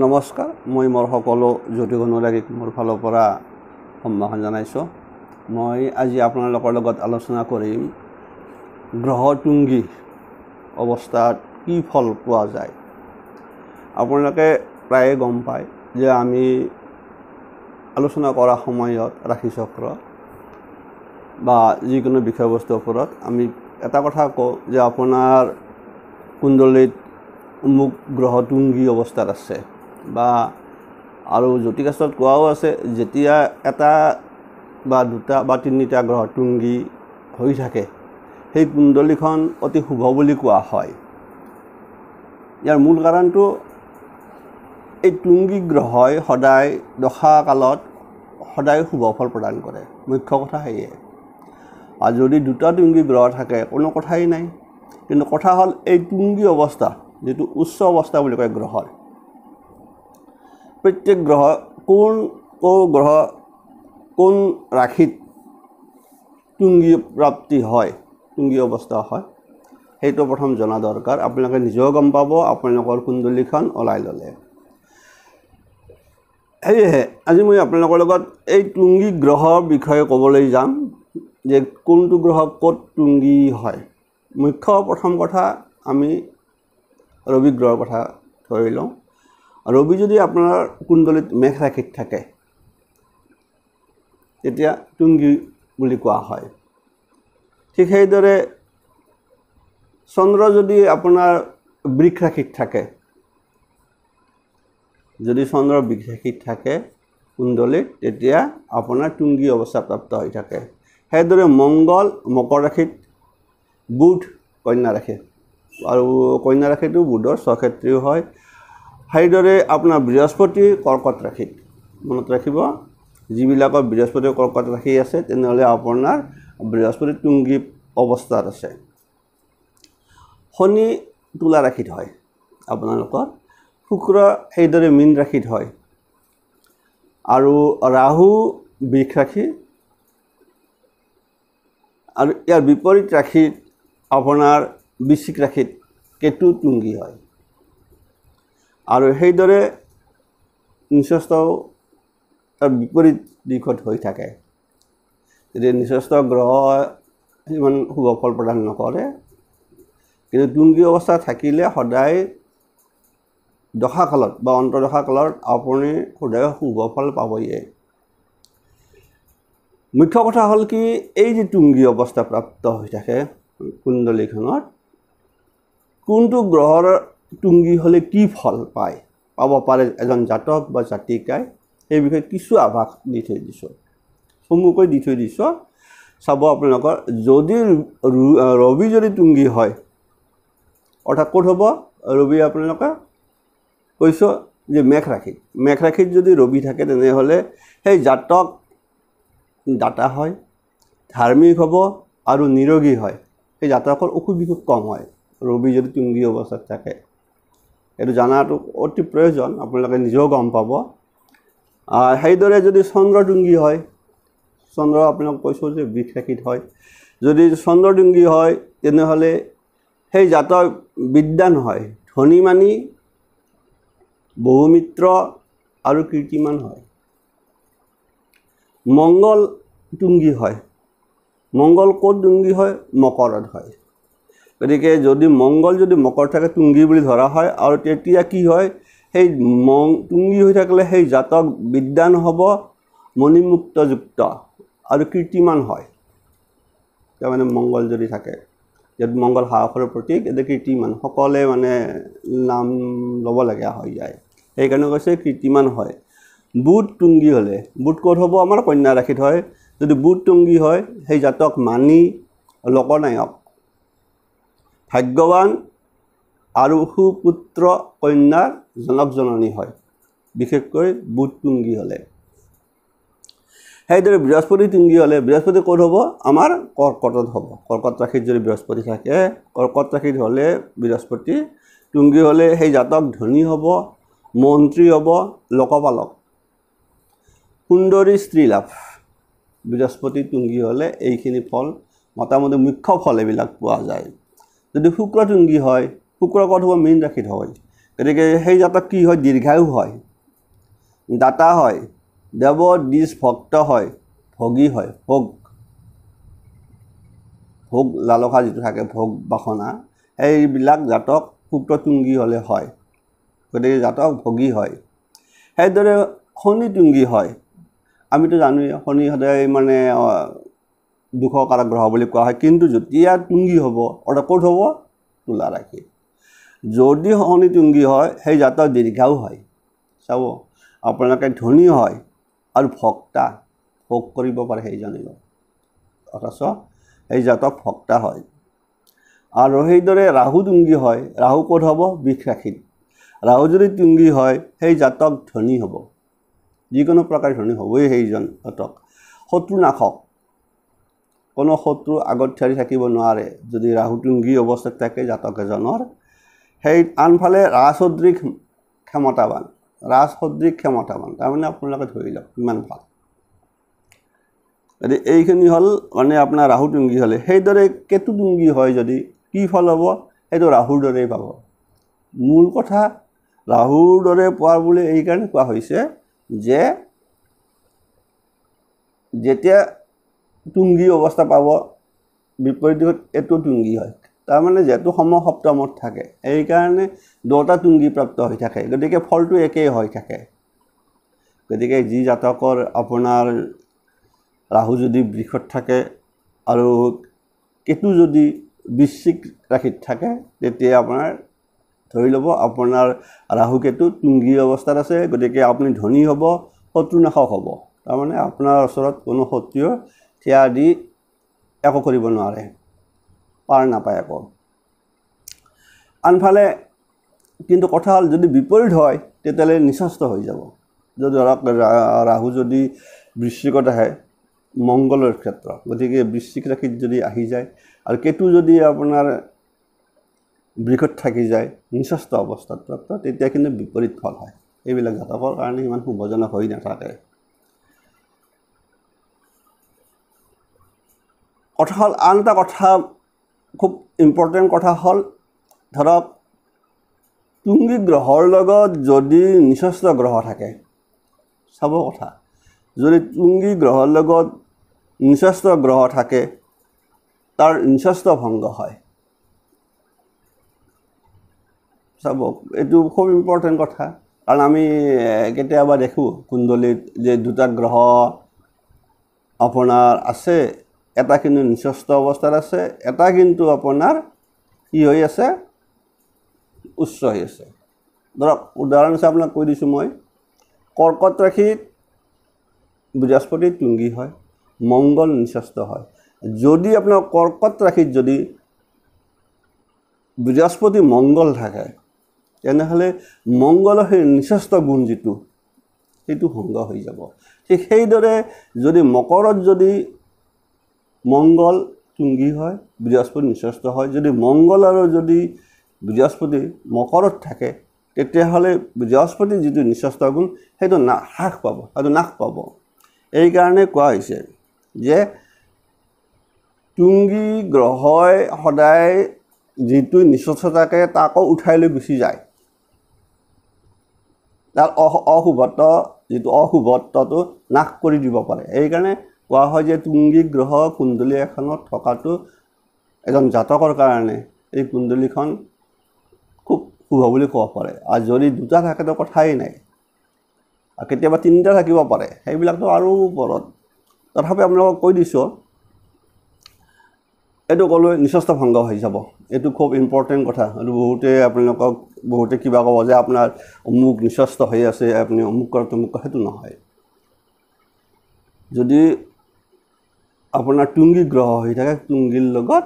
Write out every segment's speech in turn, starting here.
নমস্কাৰ মই মোৰ সকলো অনুৰাগীক মোৰ ফালৰ পৰা সম্ভাষণ জনাইছোঁ মই আজি আপোনালোকৰ লগত আলোচনা কৰিম গ্ৰহতুংগী অৱস্থাত কি ফল পোৱা যায় আপোনালোকে প্ৰায়ে গম পায় যে আমি আলোচনা কৰা সময়ত ৰাশিচক্ৰ বা যিকোনো বিষয়বস্তুৰ ওপৰত আমি এটা কথা কওঁ যে আপোনাৰ কুণ্ডলীত অমুক গ্ৰহতুংগী অৱস্থাত আছে বা আৰু জ্যোতিষাস্ত্ৰত কোৱাও আছে যেতিয়া এটা বা দুটা বা তিনিটা গ্ৰহ তুংগী হৈ থাকে সেই কুণ্ডলীখন অতি শুভ বুলি কোৱা হয় ইয়াৰ মূল কাৰণটো এই তুংগী গ্ৰহই সদায় দশাকালত সদায় শুভ ফল প্ৰদান কৰে মুখ্য কথা সেয়ে আৰু যদি দুটা তুংগী গ্ৰহ থাকে কোনো কথাই নাই কিন্তু কথা হ'ল এই তুংগী অৱস্থা যিটো উচ্চ অৱস্থা বুলি কয় গ্ৰহৰ প্ৰত্যেক গ্ৰহ কোন কোন গ্ৰহ কোন ৰাশিত তুংগী প্ৰাপ্তি হয় তুংগী অৱস্থা হয় সেইটো প্ৰথম জনা দৰকাৰ আপোনালোকে নিজেও গম পাব আপোনালোকৰ কুণ্ডলীখন ওলাই ল'লে সেয়েহে আজি মই আপোনালোকৰ লগত এই তুংগী গ্ৰহৰ বিষয়ে ক'বলৈ যাম যে কোনটো গ্ৰহ ক'ত তুংগী হয় মুখ্য প্ৰথম কথা আমি ৰবি গ্ৰহৰ কথা ধৰি লওঁ ৰবি যদি আপোনাৰ কুণ্ডলিত মেঘ ৰাশিত থাকে তেতিয়া টুংগী বুলি কোৱা হয় ঠিক সেইদৰে চন্দ্ৰ যদি আপোনাৰ বৃক্ষ ৰাশিত থাকে যদি চন্দ্ৰ বৃক্ষ ৰাশিত থাকে কুণ্ডলিত তেতিয়া আপোনাৰ টুংগী অৱস্থা প্ৰাপ্ত হৈ থাকে সেইদৰে মংগল মকৰ ৰাশিত বুধ কন্যা ৰাশি আৰু কন্যা ৰাশিটো বুধৰ স্বক্ষেত্ৰীয় হয় সেইদৰে আপোনাৰ বৃহস্পতি কৰ্কট ৰাশি মনত ৰাখিব যিবিলাকৰ বৃহস্পতি কৰ্কট ৰাশি আছে তেনেহ'লে আপোনাৰ বৃহস্পতি তুংগী অৱস্থাত আছে শনি তোলা ৰাশিত হয় আপোনালোকৰ শুক্ৰ সেইদৰে মীন ৰাশিত হয় আৰু ৰাহু বিষ ৰাশি আৰু ইয়াৰ বিপৰীত ৰাশিত আপোনাৰ বিশিক ৰাশিত কেতু তুংগী হয় আৰু সেইদৰে নিচস্থও তাৰ বিপৰীত দিশত হৈ থাকে যদি নিচস্থ গ্ৰহ সিমান শুভ ফল প্ৰদান নকৰে কিন্তু তুংগী অৱস্থা থাকিলে সদায় দশাকালত বা অন্তদশাকালত আপুনি সদায় শুভ ফল পাবয়ে মুখ্য কথা হ'ল কি এই যি তুংগী অৱস্থা প্ৰাপ্ত হৈ থাকে কুণ্ডলীখনত কোনটো গ্ৰহৰ টুংগী হ'লে কি ফল পায় পাব পাৰে এজন জাতক বা জাতিকাই সেই বিষয়ে কিছু আভাস দি থৈ দিছোঁ চমুকৈ দি থৈ দিছোঁ চাব আপোনালোকৰ যদি ৰবি যদি টুংগী হয় অৰ্থাৎ ক'ত হ'ব ৰবি আপোনালোকে কৈছোঁ যে মেঘ ৰাশিত মেঘ ৰাশিত যদি ৰবি থাকে তেনেহ'লে সেই জাতক দাতা হয় ধাৰ্মিক হ'ব আৰু নিৰোগী হয় সেই জাতকৰ অসুখ বিসুখ কম হয় ৰবি যদি টুংগী অৱস্থাত থাকে এইটো জনাটো অতি প্ৰয়োজন আপোনালোকে নিজেও গম পাব সেইদৰে যদি চন্দ্ৰ চন্দ্ৰডুংগী হয় চন্দ্ৰ আপোনালোকক কৈছোঁ যে বিষেকিত হয় যদি চন্দ্ৰ চন্দ্ৰডুংগী হয় তেনেহ'লে সেই জাতৰ বিদ্যা নহয় ধনীমানী বহুমিত্ৰ আৰু কীৰ্তিমান হয় মংগল ডুংগী হয় মংগল ক'ত ডুংগী হয় মকৰত হয় গতিকে যদি মংগল যদি মকৰ থাকে তুংগী বুলি ধৰা হয় আৰু তেতিয়া কি হয় সেই মং তুংগী হৈ থাকিলে সেই জাতক বিদ্যান হ'ব মণিমুক্তযুক্ত আৰু কীৰ্তিমান হয় তাৰমানে মংগল যদি থাকে যদি মংগল সাহসৰ প্ৰতীক এতিয়া কীৰ্তিমান সকলোৱে মানে নাম ল'বলগীয়া হৈ যায় সেইকাৰণে কৈছে কীৰ্তিমান হয় বুট তুংগী হ'লে বুট ক'ত হ'ব আমাৰ কন্যা ৰাখি হয় যদি বুট তুংগী হয় সেই জাতক মানি লোকনায়ক ভাগ্যৱান আৰু সুপুত্ৰ কন্যাৰ জনক জননী হয় বিশেষকৈ বুধ তুংগী হ'লে সেইদৰে বৃহস্পতি তুংগী হ'লে বৃহস্পতি ক'ত হ'ব আমাৰ কৰ্কটত হ'ব কৰ্কট ৰাশিত যদি বৃহস্পতি থাকে কৰ্কট ৰাশিত হ'লে বৃহস্পতি তুংগী হ'লে সেই জাতক ধনী হ'ব মন্ত্ৰী হ'ব লোকপালক সুন্দৰী স্ত্ৰী লাভ বৃহস্পতি তুংগী হ'লে এইখিনি ফল মোটামুটি মুখ্য ফল এইবিলাক পোৱা যায় যদি শুক্ৰতুংগী হয় শুক্ৰক অথবা মীন ৰাখিত হয় গতিকে সেই জাতক কি হয় দীৰ্ঘায়ু হয় দাতা হয় দেৱ দিছ ভক্ত হয় ভগী হয় ভোগ ভোগ লালসা যিটো থাকে ভোগ বাসনা সেইবিলাক জাতক শুক্ৰ তুংগী হ'লে হয় গতিকে জাতক ভগী হয় সেইদৰে তুংগী হয় আমিতো জানোৱেই শনি সদায় মানে দুশ কাৰাগ্ৰহ বুলি কোৱা হয় কিন্তু যেতিয়া তুংগী হ'ব অৰ্থাৎ ক'ত হ'ব তোলা ৰাখি যদি শনি তুংগী হয় সেই জাতৰ দীৰ্ঘাও হয় চাব আপোনালোকে ধনী হয় আৰু ভক্তা ভোগ কৰিব পাৰে সেইজনেই অথচ সেই জাতক ভক্তা হয় আৰু সেইদৰে ৰাহু তুংগী হয় ৰাহু ক'ত হ'ব বিষ ৰাখিত ৰাহু যদি তুংগী হয় সেই জাতক ধনী হ'ব যিকোনো প্ৰকাৰে ধনী হ'বই সেইজন জাতক শত্ৰুনাশক কোনো শত্ৰু আগত ঠিয়াৰি থাকিব নোৱাৰে যদি ৰাহুটুংগী অৱস্থাত থাকে জাতক এজনৰ সেই আনফালে ৰাজসদৃশ ক্ষমতাবান ৰাজসদৃশ ক্ষমতাবান তাৰমানে আপোনালোকে ধৰি লওক ইমান ভাল গতিকে এইখিনি হ'ল মানে আপোনাৰ ৰাহু তুংগী হ'লে সেইদৰে কেতু তুংগী হয় যদি কি ফল হ'ব সেইটো ৰাহুৰ দৰেই পাব মূল কথা ৰাহুৰ দৰে পোৱাৰ বুলি এইকাৰণে কোৱা হৈছে যে যেতিয়া তুংগী অৱস্থা পাব বিপৰীত দিশত এইটো তুংগী হয় তাৰমানে যিহেতু সমসপ্তমত থাকে এইকাৰণে দুটা তুংগী প্ৰাপ্ত হৈ থাকে গতিকে ফলটো একেই হৈ থাকে গতিকে যি জাতকৰ আপোনাৰ ৰাহু যদি বৃষত থাকে আৰু কেতু যদি বৃশ্চিক ৰাশিত থাকে তেতিয়া আপোনাৰ ধৰি ল'ব আপোনাৰ ৰাহু কেতু তুংগী অৱস্থাত আছে গতিকে আপুনি ধনী হ'ব শত্ৰুনাশক হ'ব তাৰমানে আপোনাৰ ওচৰত কোনো শত্ৰুৰ থিয়া দি একো কৰিব নোৱাৰে পাৰ নাপায় একো আনফালে কিন্তু কথা হ'ল যদি বিপৰীত হয় তেতিয়াহ'লে নিশ্বাস্ত হৈ যাব যদি ধৰক ৰাহু যদি বৃশ্চিকত আহে মংগলৰ ক্ষেত্ৰ গতিকে বৃশ্চিক ৰাশিত যদি আহি যায় আৰু কেতু যদি আপোনাৰ বৃহত থাকি যায় নিশ্বাস্ত অৱস্থাত প্ৰাপ্ত তেতিয়া কিন্তু বিপৰীত ফল হয় এইবিলাক জাতকৰ কাৰণে ইমান শুভজনক হৈ নাথাকে কথা হ'ল আন এটা কথা খুব ইম্পৰ্টেণ্ট কথা হ'ল ধৰক তুংগী গ্ৰহৰ লগত যদি নিচস্ত গ্ৰহ থাকে চাব কথা যদি তুংগী গ্ৰহৰ লগত নিচস্ব গ্ৰহ থাকে তাৰ নিচস্ত ভংগ হয় চাব এইটো খুব ইম্পৰ্টেণ্ট কথা কাৰণ আমি কেতিয়াবা দেখোঁ কুণ্ডলীত যে দুটা গ্ৰহ আপোনাৰ আছে এটা কিন্তু নিচস্ত অৱস্থাত আছে এটা কিন্তু আপোনাৰ কি হৈ আছে উচ্চ হৈ আছে ধৰক উদাহৰণ হিচাপে আপোনাক কৈ দিছোঁ মই কৰ্কট ৰাশিত বৃহস্পতি টুংগী হয় মংগল নিচস্ত হয় যদি আপোনাৰ কৰ্কট ৰাশিত যদি বৃহস্পতি মংগল থাকে তেনেহ'লে মংগলৰ সেই নিচস্ত গুণ যিটো সেইটো সংগ হৈ যাব ঠিক সেইদৰে যদি মকৰত যদি মংগল তুংগী হয় বৃহস্পতি নিশ্বস্ত হয় যদি মংগল আৰু যদি বৃহস্পতি মকৰত থাকে তেতিয়াহ'লে বৃহস্পতি যিটো নিশ্বস্ত গুণ সেইটো না হ্ৰাস পাব সেইটো নাশ পাব এইকাৰণে কোৱা হৈছে যে তুংগী গ্ৰহই সদায় যিটো নিশ্বস্ত থাকে তাকো উঠাই লৈ গুচি যায় তাৰ অশুভত্ব যিটো অশুভত্বটো নাশ কৰি দিব পাৰে সেইকাৰণে কোৱা হয় যে তুংগী গ্ৰহ কুণ্ডলী এখনত থকাটো এজন জাতকৰ কাৰণে এই কুণ্ডলীখন খুব শুভ বুলি ক'ব পাৰে আৰু যদি দুটা থাকেতো কথাই নাই আৰু কেতিয়াবা তিনিটা থাকিব পাৰে সেইবিলাকতো আৰু ওপৰত তথাপি আপোনালোকক কৈ দিছোঁ এইটো ক'লে নিশ্চ ভংগ হৈ যাব এইটো খুব ইম্পৰ্টেণ্ট কথা আৰু বহুতে আপোনালোকক বহুতে কিবা ক'ব যে আপোনাৰ অমুক নিশ্চ হৈ আছে আপুনি অমুক কৰা তমুক কৰা সেইটো নহয় যদি আপোনাৰ তুংগী গ্ৰহ হৈ থাকে তুংগীৰ লগত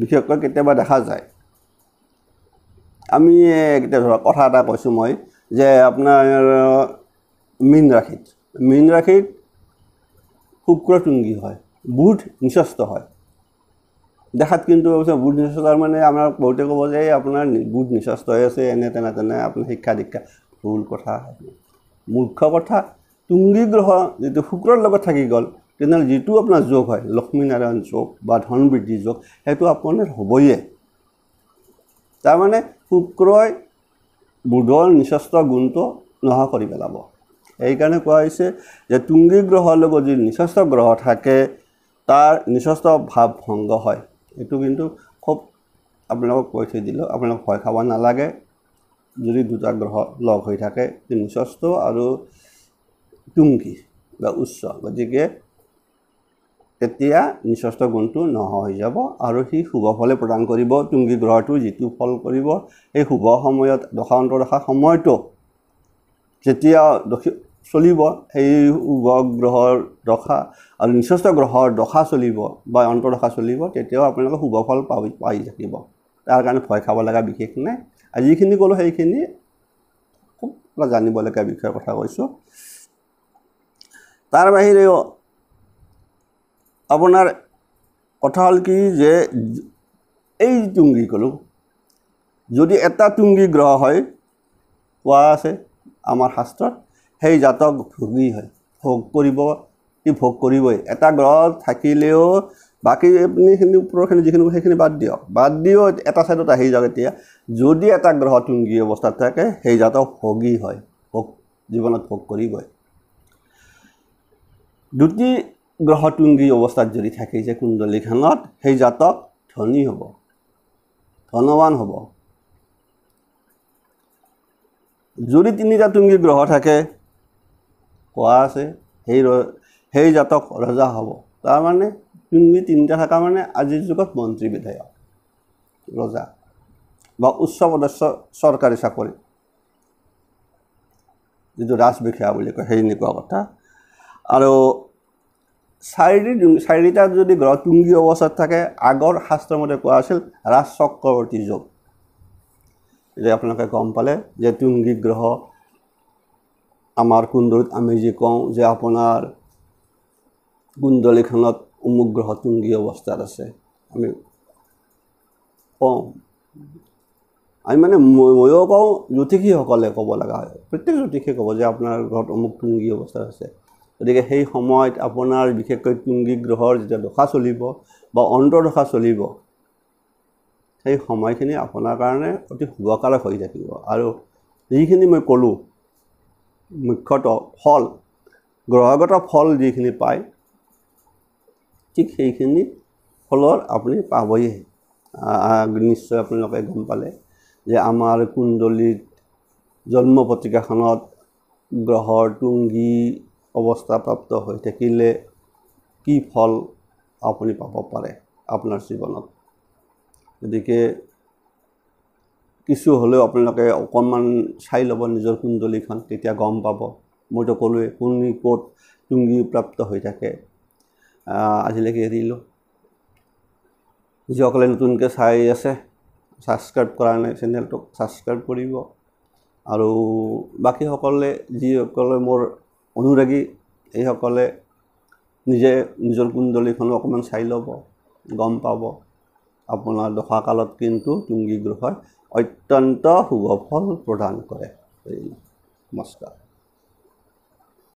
বিশেষকৈ কেতিয়াবা দেখা যায় আমি এতিয়া ধৰক কথা এটা কৈছোঁ মই যে আপোনাৰ মীন ৰাশিত মীন ৰাশিত শুক্ৰ তুংগী হয় বুধ নিচস্ত হয় দেখাত কিন্তু অৱশ্যে বুধ নিচস্ত মানে আমাৰ বহুতে ক'ব যে আপোনাৰ বুধ নিচস্ত হৈ আছে এনে তেনে তেনে আপোনাৰ শিক্ষা দীক্ষা ভুল কথা মূৰ্খ কথা তুংগী গ্ৰহ যিটো শুক্ৰৰ লগত থাকি গ'ল তেনেহ'লে যিটো আপোনাৰ যোগ হয় লক্ষ্মীনাৰায়ণ যোগ বা ধন ধনবৃদ্ধি যোগ সেইটো আপোনাৰ হ'বয়ে তাৰমানে শুক্ৰই বুধৰ নিচস্ত গুণটো নোহোৱা কৰি পেলাব সেইকাৰণে কোৱা হৈছে যে তুংগী গ্ৰহৰ লগত যি নিচস্ত গ্ৰহ থাকে তাৰ নিচস্ত ভাৱ ভংগ হয় এইটো কিন্তু খুব আপোনালোকক কৈ থৈ দিলোঁ আপোনালোক ভয় খাব নালাগে যদি দুটা গ্ৰহ লগ হৈ থাকে নিচস্ত আৰু তুংগী বা উচ্চ গতিকে তেতিয়া নিশ্চষ্ট গুণটো নোহোৱা হৈ যাব আৰু সি শুভ ফলে প্ৰদান কৰিব তুংগী গ্ৰহটো যিটো ফল কৰিব সেই শুভ সময়ত দশা অন্তৰ্দশাৰ সময়টো যেতিয়া দখি চলিব সেই শুভ গ্ৰহৰ দশা আৰু নিশ্চষ্ট গ্ৰহৰ দশা চলিব বা অন্তৰ্দশা চলিব তেতিয়াও আপোনালোকে শুভ ফল পাই পাই থাকিব তাৰ কাৰণে ভয় খাব লগা বিশেষ নাই আৰু যিখিনি ক'লোঁ সেইখিনি খুব জানিবলগীয়া বিষয়ৰ কথা কৈছোঁ তাৰ বাহিৰেও আপোনাৰ কথা হ'ল কি যে এই তুংগী ক'লোঁ যদি এটা তুংগী গ্ৰহ হয় কোৱা আছে আমাৰ শাস্ত্ৰত সেই জাতক ভোগী হয় ভোগ কৰিব কি ভোগ কৰিবই এটা গ্ৰহ থাকিলেও বাকী এইখিনি ওপৰৰখিনি যিখিনি সেইখিনি বাদ দিয়ক বাদ দিও এটা ছাইডত আহি যাওক এতিয়া যদি এটা গ্ৰহ তুংগী অৱস্থাত থাকে সেই জাতক ভোগী হয় ভোগ জীৱনত ভোগ কৰিবই দুটি গ্ৰহতুংগী অৱস্থাত যদি থাকে যে কুণ্ডলীখনত সেই জাতক ধনী হ'ব ধনৱান হ'ব যদি তিনিটা তুংগী গ্ৰহ থাকে কোৱা আছে সেই সেই জাতক ৰজা হ'ব তাৰমানে তুংগী তিনিটা থকা মানে আজিৰ যুগত মন্ত্ৰী বিধায়ক ৰজা বা উচ্চ পদস্থ চৰকাৰী চাকৰি যিটো ৰাজবিষয়া বুলি কয় সেই এনেকুৱা কথা আৰু চাৰি চাৰিটা যদি গ্ৰহ তুংগী অৱস্থাত থাকে আগৰ শাস্ত্ৰমতে কোৱা আছিল ৰাজ চক্ৰৱৰ্তী যোগ যে আপোনালোকে গম পালে যে তুংগী গ্ৰহ আমাৰ কুণ্ডলীত আমি যি কওঁ যে আপোনাৰ কুণ্ডলীখনত অমুক গ্ৰহ তুংগী অৱস্থাত আছে আমি কওঁ আমি মানে ময়ো কওঁ জ্যোতিষীসকলে ক'ব লগা হয় প্ৰত্যেক জ্যোতিষীয়ে ক'ব যে আপোনাৰ ঘৰত অমুক তুংগী অৱস্থাত আছে গতিকে সেই সময়ত আপোনাৰ বিশেষকৈ তুংগী গ্ৰহৰ যেতিয়া দশা চলিব বা অন্তৰ্দশা চলিব সেই সময়খিনি আপোনাৰ কাৰণে অতি শুভকাৰক হৈ থাকিব আৰু যিখিনি মই ক'লোঁ মুখ্যতঃ ফল গ্ৰহগত ফল যিখিনি পায় ঠিক সেইখিনি ফলত আপুনি পাবই নিশ্চয় আপোনালোকে গম পালে যে আমাৰ কুণ্ডলীত জন্ম পত্ৰিকাখনত গ্ৰহৰ তুংগী অৱস্থাপ্ৰাপ্ত হৈ থাকিলে কি ফল আপুনি পাব পাৰে আপোনাৰ জীৱনত গতিকে কিছু হ'লেও আপোনালোকে অকণমান চাই ল'ব নিজৰ কুণ্ডলীখন তেতিয়া গম পাব মইতো ক'লোৱে কোনে ক'ত টুংগি প্ৰাপ্ত হৈ থাকে আজিলৈকে এৰিলোঁ যিসকলে নতুনকৈ চাই আছে ছাবস্ক্ৰাইব কৰা নাই চেনেলটোক ছাবস্ক্ৰাইব কৰিব আৰু বাকীসকলে যিসকলে মোৰ অনুৰাগী এইসকলে নিজে নিজৰ কুণ্ডলীখনো অকণমান চাই ল'ব গম পাব আপোনাৰ দশাকালত কিন্তু তুংগী গ্ৰহই অত্যন্ত শুভ ফল প্ৰদান কৰে নমস্কাৰ